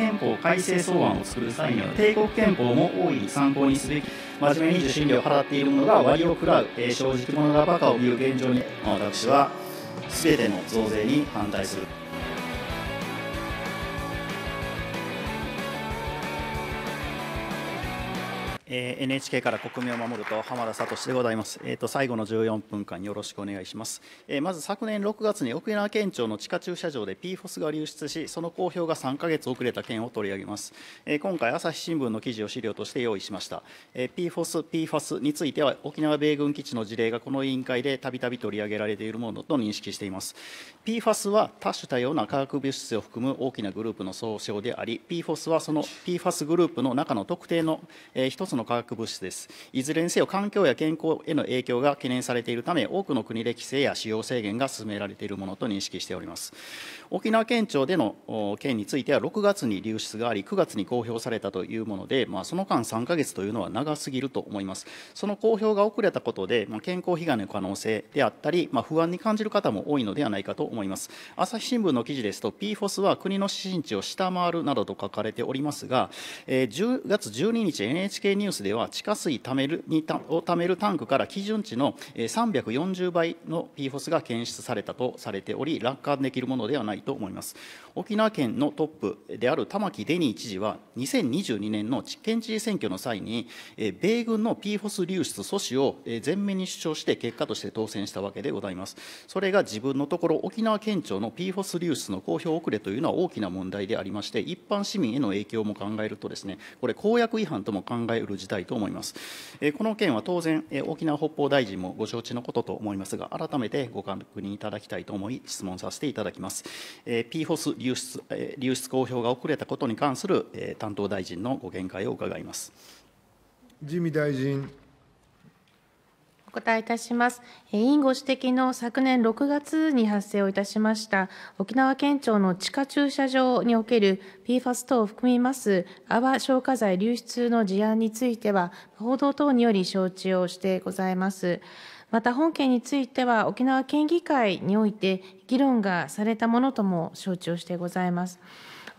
憲法改正草案を作る際には帝国憲法も大いに参考にすべき真面目に受信料を払っている者が割を食らう、えー、正直者がバカを見る現状に私は全ての増税に反対する。え NHK から国民を守ると浜田聡でございます、えーと、最後の14分間よろしくお願いします、えー、まず昨年6月に沖縄県庁の地下駐車場で PFOS が流出しその公表が3か月遅れた件を取り上げます、えー、今回朝日新聞の記事を資料として用意しました、えー、PFOS、PFAS については沖縄米軍基地の事例がこの委員会でたびたび取り上げられているものと認識しています PFAS は多種多様な化学物質を含む大きなグループの総称であり PFOS はその PFAS グループの中の特定の、えー、一つのの化学物質ですいずれにせよ環境や健康への影響が懸念されているため多くの国で規制や使用制限が進められているものと認識しております沖縄県庁での件については6月に流出があり9月に公表されたというもので、まあ、その間3か月というのは長すぎると思いますその公表が遅れたことで、まあ、健康被害の可能性であったり、まあ、不安に感じる方も多いのではないかと思います朝日新聞の記事ですと PFOS は国の指針値を下回るなどと書かれておりますが、え10月12日 NHK ニューュースでは地下水貯めるにたを貯めるタンクから基準値の340倍の PFOS が検出されたとされており落下できるものではないと思います沖縄県のトップである玉城デニー知事は2022年の県知事選挙の際に米軍の PFOS 流出阻止を前面に主張して結果として当選したわけでございますそれが自分のところ沖縄県庁の PFOS 流出の公表遅れというのは大きな問題でありまして一般市民への影響も考えるとですねこれ公約違反とも考えうるじたいと思います。この件は当然、沖縄北方大臣もご承知のことと思いますが、改めてご確認いただきたいと思い、質問させていただきます。PFOS 流出流出公表が遅れたことに関する担当大臣のご見解を伺います。自見大臣お答えいたします。委員ご指摘の昨年6月に発生をいたしました沖縄県庁の地下駐車場における PFAS 等を含みます泡消火剤流出の事案については、報道等により承知をしてございます。また本件については沖縄県議会において議論がされたものとも承知をしてございます。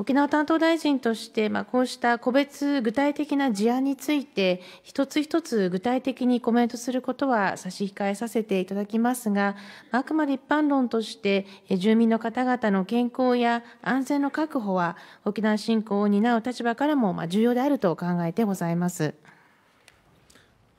沖縄担当大臣として、まあ、こうした個別具体的な事案について、一つ一つ具体的にコメントすることは差し控えさせていただきますが、あくまで一般論として、住民の方々の健康や安全の確保は、沖縄振興を担う立場からも重要であると考えてございます。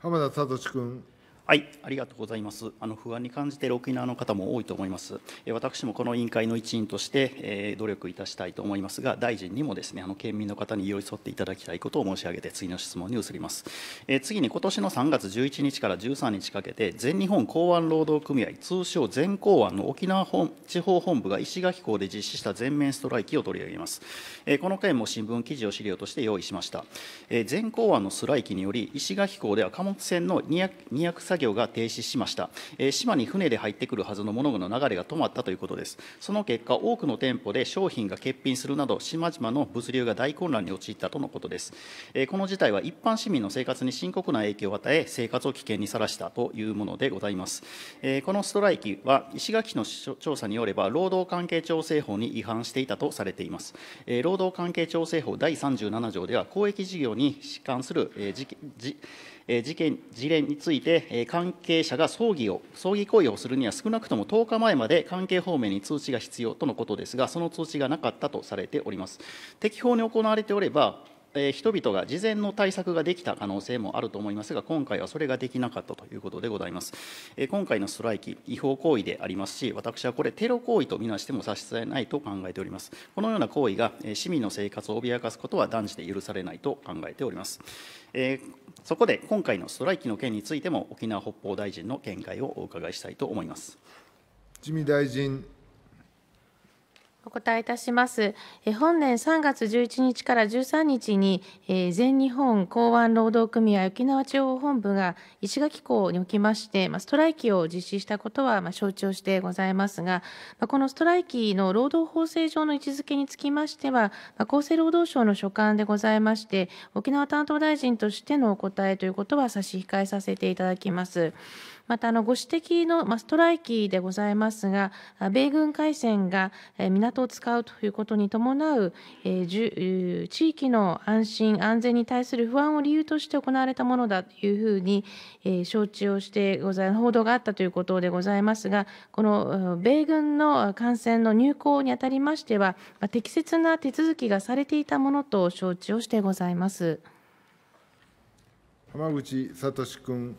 浜田聡君。はい、ありがとうございます。あの不安に感じている沖縄の方も多いと思います。私もこの委員会の一員として、えー、努力いたしたいと思いますが、大臣にもですね、あの県民の方に寄り添っていただきたいことを申し上げて次の質問に移ります。えー、次に今年の3月11日から13日かけて全日本港湾労働組合通称全港湾の沖縄本地方本部が石垣港で実施した全面ストライキを取り上げます。えー、この件も新聞記事を資料として用意しました。え全港湾のストライキにより石垣港では貨物船の200 200業が停止しました、えー、島に船で入ってくるはずの物の流れが止まったということですその結果多くの店舗で商品が欠品するなど島々の物流が大混乱に陥ったとのことです、えー、この事態は一般市民の生活に深刻な影響を与え生活を危険にさらしたというものでございます、えー、このストライキは石垣の調査によれば労働関係調整法に違反していたとされています、えー、労働関係調整法第37条では公益事業に関する、えー、事件事例について、関係者が葬儀を葬儀行為をするには少なくとも10日前まで関係方面に通知が必要とのことですが、その通知がなかったとされております。適法に行われておれば人々が事前の対策ができた可能性もあると思いますが、今回はそれができなかったということでございます。今回のストライキ、違法行為でありますし、私はこれ、テロ行為とみなしても差し支えないと考えております。このような行為が市民の生活を脅かすことは断じて許されないと考えております。そこで、今回のストライキの件についても、沖縄北方大臣の見解をお伺いしたいと思います。自民大臣お答えいたします。本年3月11日から13日に、全日本港湾労働組合沖縄地方本部が石垣港におきまして、ストライキを実施したことは承知をしてございますが、このストライキの労働法制上の位置づけにつきましては、厚生労働省の所管でございまして、沖縄担当大臣としてのお答えということは差し控えさせていただきます。またあのご指摘の、まストライキでございますが、米軍海戦が港を使うということに伴う、え地域の安心・安全に対する不安を理由として行われたものだというふうに、え承知をしてござい報道があったということでございますが、この米軍の艦船の入港にあたりましては、適切な手続きがされていたものと承知をしてございます。浜口聡君。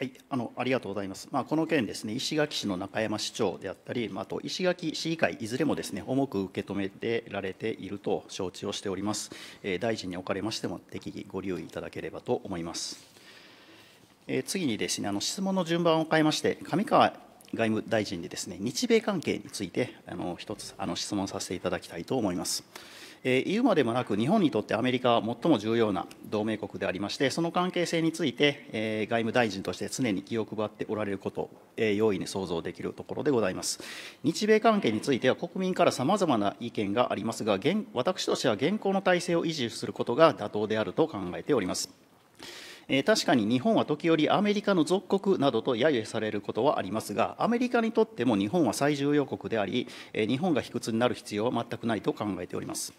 はい、あのありがとうございます、まあ、この件です、ね、石垣市の中山市長であったり、まあ、あと石垣市議会、いずれもです、ね、重く受け止めてられていると承知をしております、えー、大臣におかれましても、適宜ご留意いただければと思います。えー、次にです、ね、あの質問の順番を変えまして、上川外務大臣にです、ね、日米関係についてあの一つあの質問させていただきたいと思います。言うまでもなく、日本にとってアメリカは最も重要な同盟国でありまして、その関係性について、外務大臣として常に気を配っておられること、容易に想像できるところでございます。日米関係については、国民からさまざまな意見がありますが、私としては現行の体制を維持することが妥当であると考えております。えー、確かに日本は時折アメリカの属国などと揶揄されることはありますがアメリカにとっても日本は最重要国であり、えー、日本が卑屈になる必要は全くないと考えております。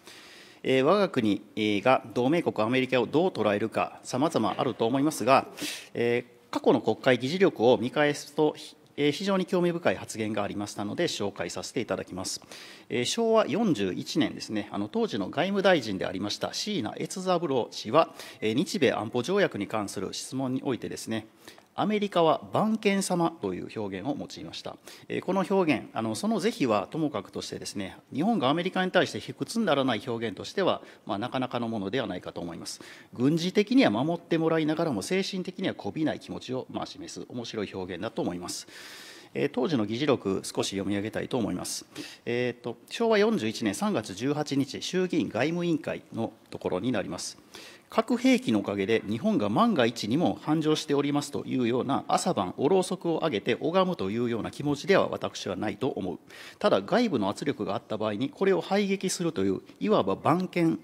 え我が国が同盟国アメリカをどう捉えるか、さまざまあると思いますが、え過去の国会議事録を見返すと、非常に興味深い発言がありましたので紹介させていただきます、昭和41年ですねあの当時の外務大臣でありました椎名悦三郎氏は、日米安保条約に関する質問においてですねアメリカは番犬様という表現を用いました。この表現、あのその是非はともかくとしてですね、日本がアメリカに対して卑屈にならない表現としては、まあ、なかなかのものではないかと思います。軍事的には守ってもらいながらも、精神的にはこびない気持ちを、まあ、示す面白い表現だと思います。当時の議事録、少し読み上げたいと思います。えーと、昭和41年3月18日、衆議院外務委員会のところになります。核兵器のおかげで日本が万が一にも繁盛しておりますというような朝晩おろうそくを上げて拝むというような気持ちでは私はないと思うただ外部の圧力があった場合にこれを排撃するといういわば番犬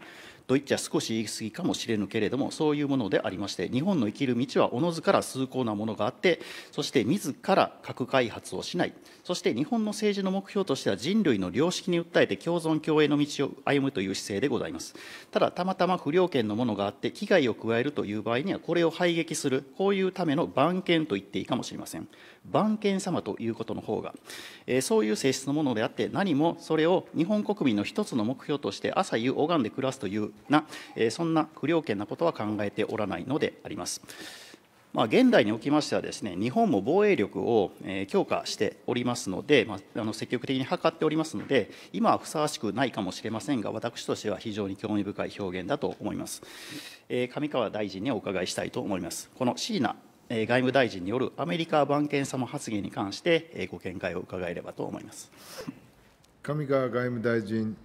といっちゃ少し言い過ぎかもしれぬけれどもそういうものでありまして日本の生きる道はおのずから崇高なものがあってそして自ら核開発をしないそして日本の政治の目標としては人類の良識に訴えて共存共栄の道を歩むという姿勢でございますただたまたま不良権のものがあって危害を加えるという場合にはこれを排撃するこういうための番犬と言っていいかもしれません番犬様ということの方が、えー、そういう性質のものであって何もそれを日本国民の一つの目標として朝夕拝んで暮らすというな、えそんな不良権なことは考えておらないのであります。まあ、現代におきましてはです、ね、日本も防衛力を強化しておりますので、まあ、あの積極的に図っておりますので、今はふさわしくないかもしれませんが、私としては非常に興味深い表現だと思います。えー、上川大臣にお伺いしたいと思います。この椎名外務大臣によるアメリカ番犬様発言に関して、ご見解を伺えればと思います。上川外務大臣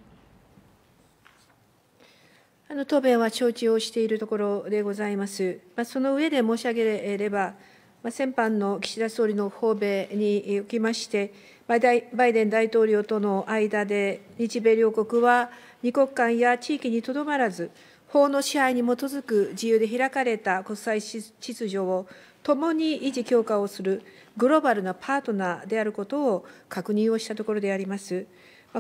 あの答弁は承知をしているところでございます。まあ、その上で申し上げれば、まあ、先般の岸田総理の訪米におきまして、バイデン大統領との間で、日米両国は2国間や地域にとどまらず、法の支配に基づく自由で開かれた国際秩序を共に維持・強化をするグローバルなパートナーであることを確認をしたところであります。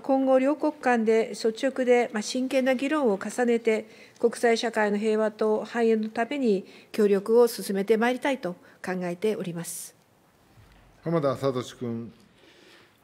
今後、両国間で率直で真剣な議論を重ねて、国際社会の平和と繁栄のために協力を進めてまいりたいと考えております浜田聡君。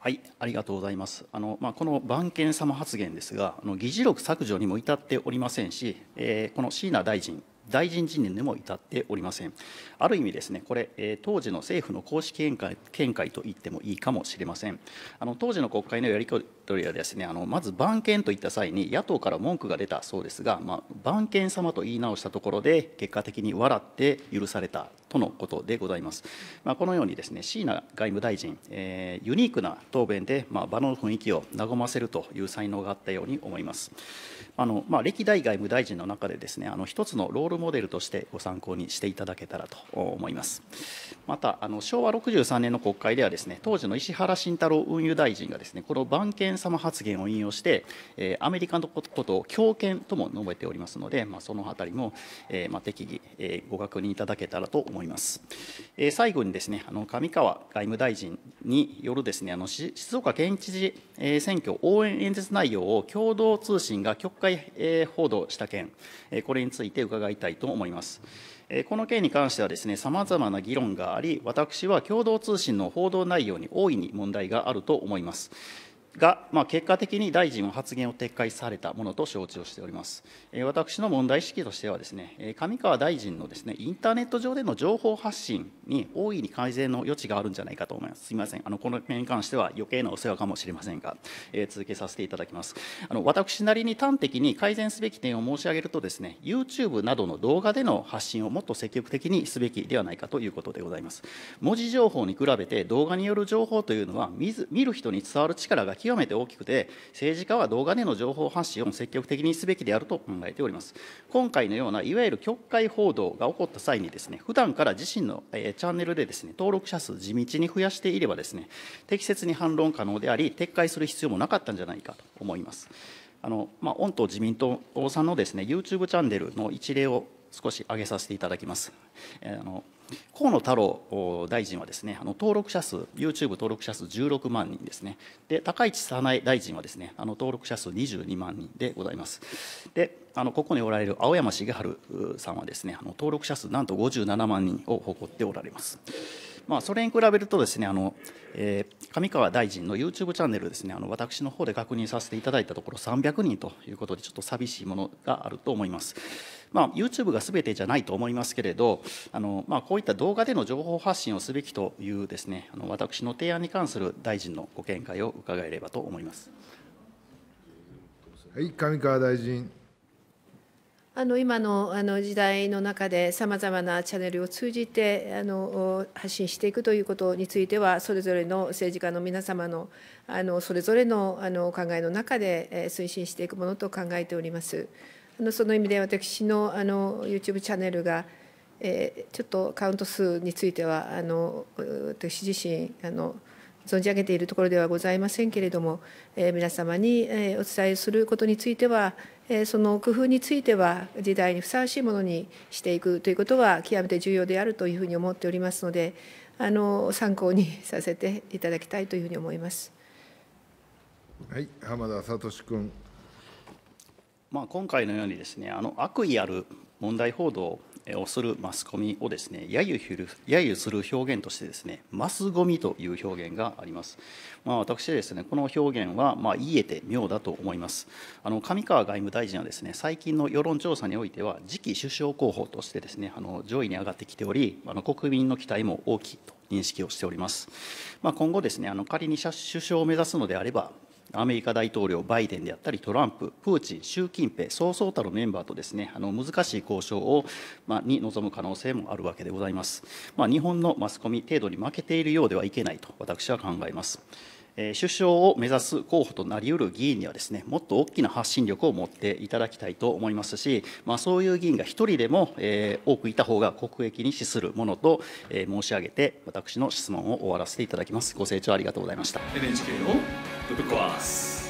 はい、ありがとうございます。あのまあ、この番犬様発言ですが、あの議事録削除にも至っておりませんし、えー、この椎名大臣大臣辞任でも至っておりません。ある意味ですね、これ、え当時の政府の公式見解見解と言ってもいいかもしれません。あの当時の国会のやり取りはですね、あのまず番犬といった際に野党から文句が出たそうですが、まあ、番犬様と言い直したところで、結果的に笑って許されたとのことでございます。まあ、このようにですね、椎名外務大臣、えー、ユニークな答弁で、まあ、場の雰囲気を和ませるという才能があったように思います。あのまあ、歴代外務大臣の中でですね、あの一つのロールモデルとしてご参考にしていただけたらと思います。また、あの昭和63年の国会ではですね、当時の石原慎太郎運輸大臣がですね、この番犬様発言を引用して、えー、アメリカのことを強権とも述べておりますので、まあ、そのあたりも、えーまあ、適宜、えー、ご確認いただけたらと思います。思います。え最後にですね、あの上川外務大臣によるですね、あの静岡県知事、え選挙応援演説内容を共同通信が局会、え報道した件、えこれについて伺いたいと思います。この件に関してはですね、さまざまな議論があり、私は共同通信の報道内容に大いに問題があると思います。が、まあ、結果的に大臣は発言を撤回されたものと承知をしております。私の問題意識としてはです、ね、上川大臣のです、ね、インターネット上での情報発信に大いに改善の余地があるんじゃないかと思います。すみません、あのこの件に関しては余計なお世話かもしれませんが、えー、続けさせていただきます。あの私なりに端的に改善すべき点を申し上げるとです、ね、YouTube などの動画での発信をもっと積極的にすべきではないかということでございます。文字情報に比べて動画による情報というのは見る人に伝わる力が極めて大きくて、政治家は動画での情報発信を積極的にすべきであると考えております。今回のような、いわゆる極快報道が起こった際にですね、普段から自身の、えー、チャンネルでですね、登録者数地道に増やしていればですね、適切に反論可能であり、撤回する必要もなかったんじゃないかと思います。あのまあ、御党自民党さんのですね YouTube チャンネルの一例を少し挙げさせていただきます。えー、あの河野太郎大臣はですね、あの登録者数、YouTube 登録者数16万人ですね、で高市早苗大臣はですね、あの登録者数22万人でございます。であのここにおられる青山茂春さんはですね、あの登録者数なんと57万人を誇っておられます。まあ、それに比べるとですねあの、えー、上川大臣の YouTube チャンネルですねあの私の方で確認させていただいたところ300人ということでちょっと寂しいものがあると思います。まあ、YouTube がべてじゃないと思いますけれどあの、まあ、こういった動画での情報発信をすべきというですねあの私の提案に関する大臣のご見解を伺えればと思います。はい、上川大臣あの今のあの時代の中で、さまざまなチャンネルを通じてあの発信していくということについては、それぞれの政治家の皆様のあのそれぞれのあのお考えの中で推進していくものと考えております。あのその意味で私のあの YouTube チャンネルが、えー、ちょっとカウント数についてはあの私自身あの存じ上げているところではございませんけれども、えー、皆様に、えー、お伝えすることについては、えー、その工夫については時代にふさわしいものにしていくということは極めて重要であるというふうに思っておりますのであの参考にさせていただきたいというふうに思います。はい、浜田聡君。まあ、今回のようにですねあの悪意ある問題報道をするマスコミをですね揶揄揶揄する表現としてですねマスゴミという表現があります。まあ、私はですねこの表現はまあ言えて妙だと思います。あの上川外務大臣はですね最近の世論調査においては次期首相候補としてですねあの上位に上がってきておりあの国民の期待も大きいと認識をしております。まあ、今後ですねあの仮に首相を目指すのであればアメリカ大統領、バイデンであったり、トランプ、プーチン、習近平、そうそうたるメンバーとですねあの難しい交渉を、まに臨む可能性もあるわけでございます。まあ、日本のマスコミ、程度に負けているようではいけないと私は考えます。首相を目指す候補となりうる議員にはです、ね、もっと大きな発信力を持っていただきたいと思いますし、まあ、そういう議員が1人でも、えー、多くいた方が国益に資するものと、えー、申し上げて、私の質問を終わらせていただきます。ご清聴ありがとうございました NHK を The glass.